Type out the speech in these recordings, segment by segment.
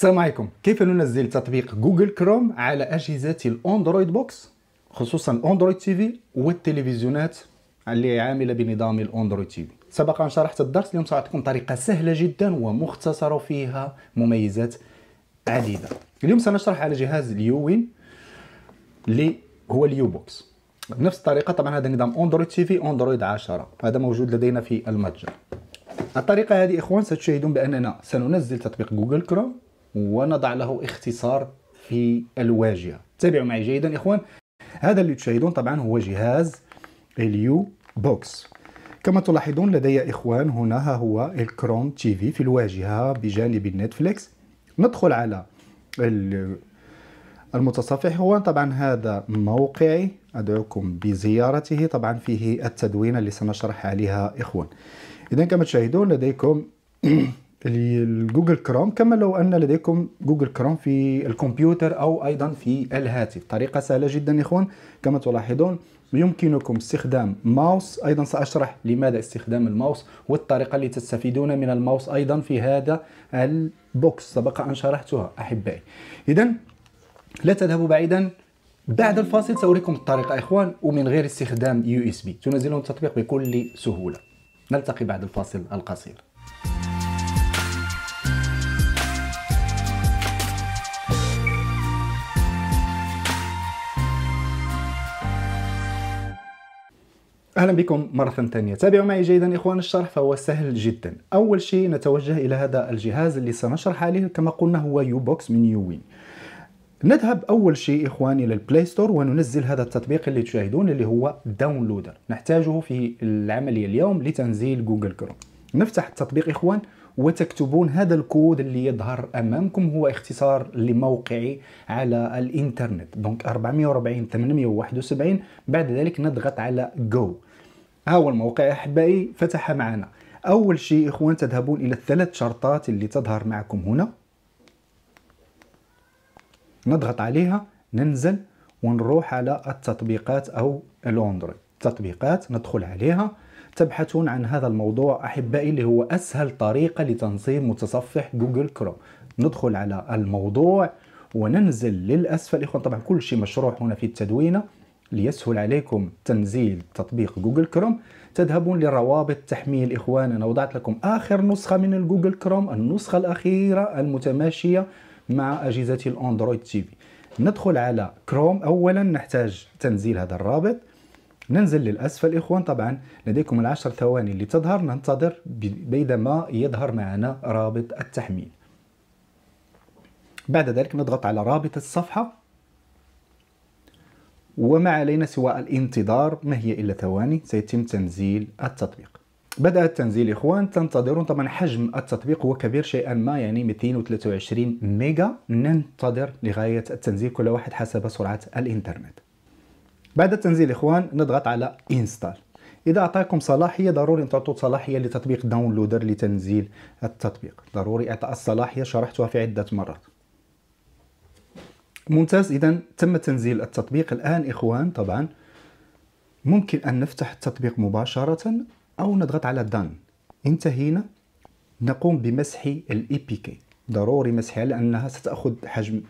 السلام عليكم كيف ننزل تطبيق جوجل كروم على أجهزة الأندرويد بوكس خصوصا الأندرويد تي في والتلفزيونات اللي عاملة بنظام الأندرويد تي في سبق أن شرحت الدرس اليوم سأعطيكم طريقة سهلة جدا ومختصرة فيها مميزات عديدة اليوم سنشرح على جهاز اليوين اللي هو اليو بوكس بنفس الطريقة طبعا هذا نظام أندرويد تي في أندرويد 10 هذا موجود لدينا في المتجر الطريقة هذه إخوان ستشاهدون بأننا سننزل تطبيق جوجل كروم ونضع له اختصار في الواجهة تابعوا معي جيدا إخوان هذا اللي تشاهدون طبعا هو جهاز اليو بوكس كما تلاحظون لدي إخوان هنا ها هو الكروم تي في في الواجهة بجانب النتفليكس ندخل على المتصفح هو طبعا هذا موقعي أدعوكم بزيارته طبعا فيه التدوين اللي سنشرح عليها إخوان إذا كما تشاهدون لديكم الجوجل كروم كما لو ان لديكم جوجل كروم في الكمبيوتر او ايضا في الهاتف طريقه سهله جدا يا اخوان كما تلاحظون يمكنكم استخدام ماوس ايضا ساشرح لماذا استخدام الماوس والطريقه اللي تستفيدون من الماوس ايضا في هذا البوكس سبق ان شرحتها احبائي اذا لا تذهبوا بعيدا بعد الفاصل سأريكم الطريقة إخوان ومن غير استخدام يو اس بي تنزلون التطبيق بكل سهولة نلتقي بعد الفاصل القصير اهلا بكم مرة ثانية تابعوا معي جيدا اخوان الشرح فهو سهل جدا اول شيء نتوجه الى هذا الجهاز اللي سنشرح عليه كما قلنا هو يو بوكس من يوين نذهب اول شيء اخواني الى البلاي ستور وننزل هذا التطبيق اللي تشاهدون اللي هو داونلودر نحتاجه في العملية اليوم لتنزيل جوجل كروم نفتح التطبيق اخوان وتكتبون هذا الكود اللي يظهر امامكم هو اختصار لموقعي على الانترنت دونك 440 871 بعد ذلك نضغط على جو ها هو الموقع احبائي فتح معنا اول شيء اخوان تذهبون الى الثلاث شرطات اللي تظهر معكم هنا نضغط عليها ننزل ونروح على التطبيقات او الاندرويد التطبيقات ندخل عليها تبحثون عن هذا الموضوع أحبائي اللي هو أسهل طريقة لتنظيم متصفح جوجل كروم ندخل على الموضوع وننزل للأسفل إخوان طبعا كل شيء مشروح هنا في التدوينة ليسهل عليكم تنزيل تطبيق جوجل كروم تذهبون لروابط تحميل إخوان أنا وضعت لكم آخر نسخة من الجوجل كروم النسخة الأخيرة المتماشية مع أجهزة الأندرويد تي في ندخل على كروم أولا نحتاج تنزيل هذا الرابط ننزل للأسفل إخوان طبعا لديكم العشر ثواني اللي تظهر ننتظر بينما يظهر معنا رابط التحميل بعد ذلك نضغط على رابط الصفحة وما علينا سوى الانتظار ما هي إلا ثواني سيتم تنزيل التطبيق بدأ التنزيل إخوان تنتظرون طبعا حجم التطبيق هو كبير شيئا ما يعني 223 ميجا ننتظر لغاية التنزيل كل واحد حسب سرعة الإنترنت بعد التنزيل اخوان نضغط على انستال اذا اعطاكم صلاحيه ضروري ان تعطوا صلاحيه لتطبيق داونلودر لتنزيل التطبيق ضروري اعطاء الصلاحيه شرحتها في عده مرات ممتاز اذا تم تنزيل التطبيق الان اخوان طبعا ممكن ان نفتح التطبيق مباشره او نضغط على دان انتهينا نقوم بمسح الاي بي e كي ضروري مسحها لانها ستاخذ حجم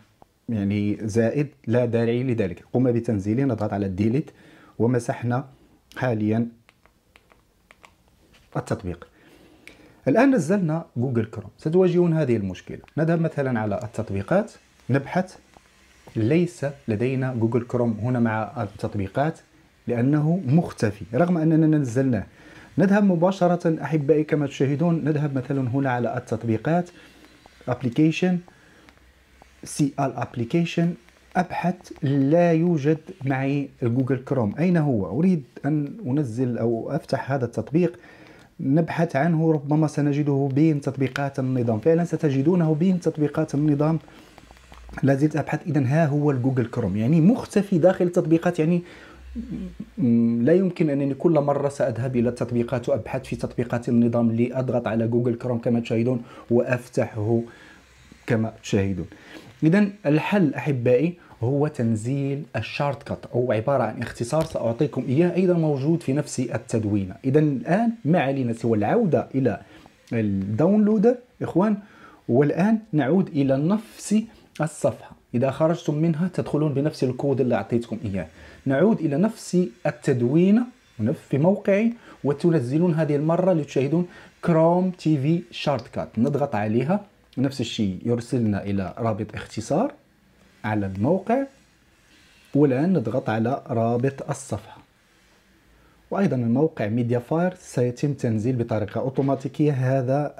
يعني زائد لا داعي لذلك قمنا بتنزيله نضغط على ديليت ومسحنا حاليا التطبيق الآن نزلنا جوجل كروم ستواجهون هذه المشكلة نذهب مثلا على التطبيقات نبحث ليس لدينا جوجل كروم هنا مع التطبيقات لأنه مختفي رغم أننا نزلناه نذهب مباشرة أحبائي كما تشاهدون نذهب مثلا هنا على التطبيقات ابلكيشن سي ال ابليكيشن ابحث لا يوجد معي جوجل كروم اين هو اريد ان انزل او افتح هذا التطبيق نبحث عنه ربما سنجده بين تطبيقات النظام فعلا ستجدونه بين تطبيقات النظام لازلت ابحث اذا ها هو الجوجل كروم يعني مختفي داخل التطبيقات يعني لا يمكن انني كل مره ساذهب الى التطبيقات وابحث في تطبيقات النظام لاضغط على جوجل كروم كما تشاهدون وافتحه كما تشاهدون إذا الحل أحبائي هو تنزيل الشارت كات هو عبارة عن اختصار سأعطيكم إياه أيضا موجود في نفس التدوينة إذا الآن ما علينا سوى العودة إلى الداونلود إخوان والآن نعود إلى نفس الصفحة إذا خرجتم منها تدخلون بنفس الكود اللي أعطيتكم إياه نعود إلى نفس التدوينة في موقعي وتنزلون هذه المرة لتشاهدون كروم تي في شارت كات نضغط عليها نفس الشيء يرسلنا إلى رابط اختصار على الموقع والآن نضغط على رابط الصفحة وأيضا الموقع ميديا فاير سيتم تنزيل بطريقة أوتوماتيكية هذا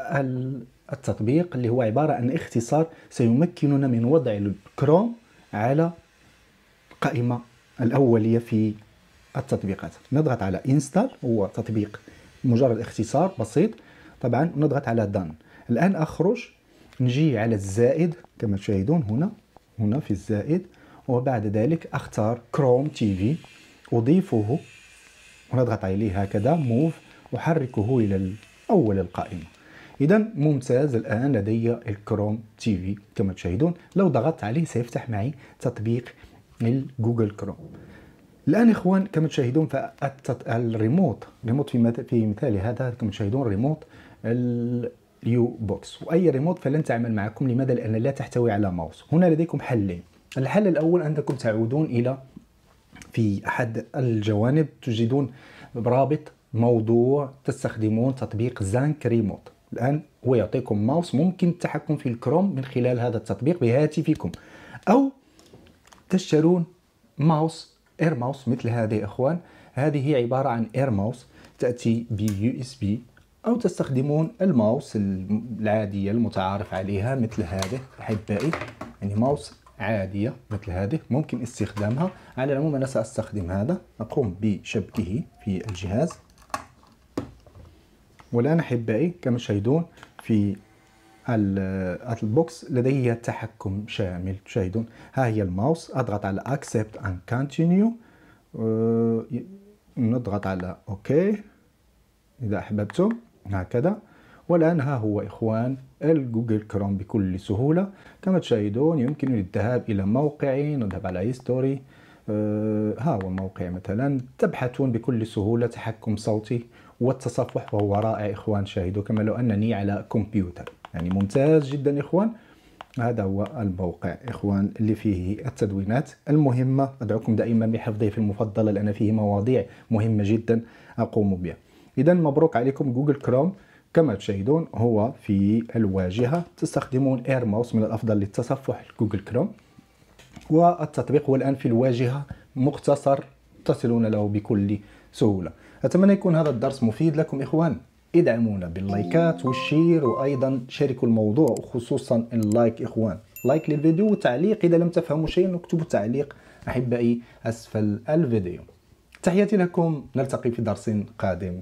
التطبيق اللي هو عبارة عن اختصار سيمكننا من وضع الكروم على القائمة الأولية في التطبيقات نضغط على انستال هو تطبيق مجرد اختصار بسيط طبعا نضغط على دان الآن أخرج نجي على الزائد كما تشاهدون هنا هنا في الزائد وبعد ذلك اختار كروم تي في اضيفه ونضغط عليه هكذا موف احركه الى اول القائمه اذا ممتاز الان لدي الكروم تي في كما تشاهدون لو ضغطت عليه سيفتح معي تطبيق الجوجل كروم الان اخوان كما تشاهدون فالريموت الريموت في مثال هذا كما تشاهدون ريموت اليو بوكس واي ريموت فلن تعمل معكم لماذا لان لا تحتوي على ماوس هنا لديكم حلين الحل الاول انكم تعودون الى في احد الجوانب تجدون رابط موضوع تستخدمون تطبيق زانك ريموت الان هو يعطيكم ماوس ممكن التحكم في الكروم من خلال هذا التطبيق بهاتفكم او تشترون ماوس اير ماوس مثل هذه اخوان هذه هي عباره عن اير ماوس تاتي بيو اس بي أو تستخدمون الماوس العادية المتعارف عليها مثل هذه أحبائي يعني ماوس عادية مثل هذه ممكن استخدامها على العموم أنا سأستخدم هذا أقوم بشبكه في الجهاز والآن أحبائي كما تشاهدون في البوكس لدي تحكم شامل تشاهدون ها هي الماوس أضغط على Accept and Continue أه، نضغط على OK إذا أحببتم هكذا والآن ها هو إخوان الجوجل كروم بكل سهولة كما تشاهدون يمكن الذهاب إلى موقعي نذهب على هيستوري آه، ها هو الموقع مثلا تبحثون بكل سهولة تحكم صوتي والتصفح وهو رائع إخوان شاهدوا كما لو أنني على كمبيوتر يعني ممتاز جدا إخوان هذا هو الموقع إخوان اللي فيه التدوينات المهمة أدعوكم دائما بحفظه في المفضلة لأن فيه مواضيع مهمة جدا أقوم بها اذا مبروك عليكم جوجل كروم كما تشاهدون هو في الواجهه تستخدمون اير ماوس من الافضل للتصفح جوجل كروم والتطبيق هو الان في الواجهه مختصر تصلون له بكل سهوله اتمنى يكون هذا الدرس مفيد لكم اخوان ادعمونا باللايكات والشير وايضا شاركوا الموضوع خصوصا اللايك اخوان لايك للفيديو وتعليق اذا لم تفهموا شيئا اكتبوا تعليق احبائي اسفل الفيديو تحياتي لكم نلتقي في درس قادم